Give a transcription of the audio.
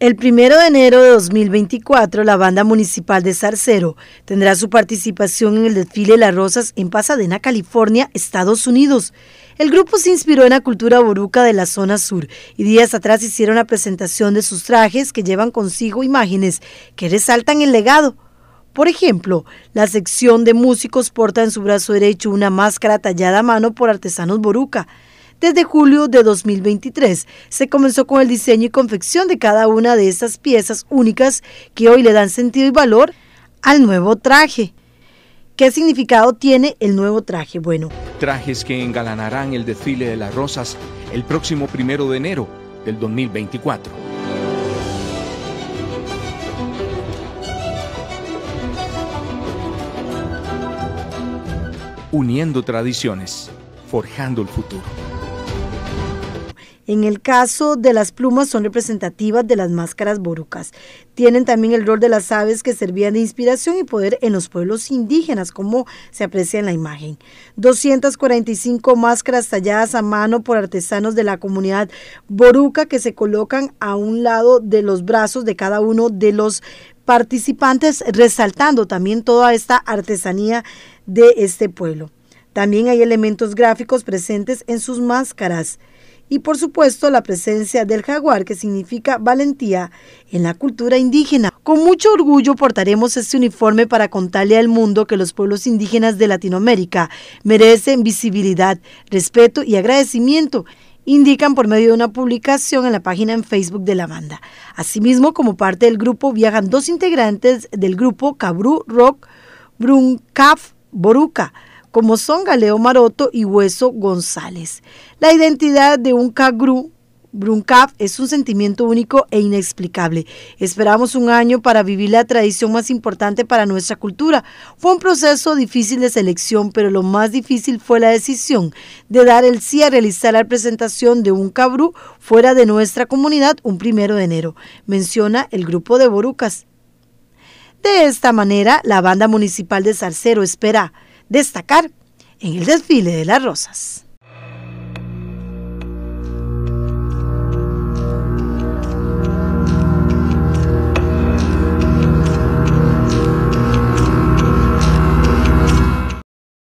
El primero de enero de 2024, la banda municipal de Zarcero tendrá su participación en el desfile Las Rosas en Pasadena, California, Estados Unidos. El grupo se inspiró en la cultura boruca de la zona sur y días atrás hicieron la presentación de sus trajes que llevan consigo imágenes que resaltan el legado. Por ejemplo, la sección de músicos porta en su brazo derecho una máscara tallada a mano por artesanos boruca. Desde julio de 2023 se comenzó con el diseño y confección de cada una de estas piezas únicas que hoy le dan sentido y valor al nuevo traje. ¿Qué significado tiene el nuevo traje? Bueno. Trajes que engalanarán el desfile de las rosas el próximo primero de enero del 2024. Uniendo tradiciones, forjando el futuro. En el caso de las plumas son representativas de las máscaras borucas. Tienen también el rol de las aves que servían de inspiración y poder en los pueblos indígenas, como se aprecia en la imagen. 245 máscaras talladas a mano por artesanos de la comunidad boruca que se colocan a un lado de los brazos de cada uno de los participantes, resaltando también toda esta artesanía de este pueblo. También hay elementos gráficos presentes en sus máscaras y por supuesto la presencia del jaguar que significa valentía en la cultura indígena. Con mucho orgullo portaremos este uniforme para contarle al mundo que los pueblos indígenas de Latinoamérica merecen visibilidad, respeto y agradecimiento indican por medio de una publicación en la página en Facebook de la banda. Asimismo, como parte del grupo viajan dos integrantes del grupo Cabru Rock Brunkaf Boruca, como son Galeo Maroto y Hueso González. La identidad de un cabrú Bruncap es un sentimiento único e inexplicable. Esperamos un año para vivir la tradición más importante para nuestra cultura. Fue un proceso difícil de selección, pero lo más difícil fue la decisión de dar el sí a realizar la presentación de un cabrú fuera de nuestra comunidad un primero de enero, menciona el grupo de Borucas. De esta manera, la banda municipal de Zarcero espera destacar en el desfile de las rosas.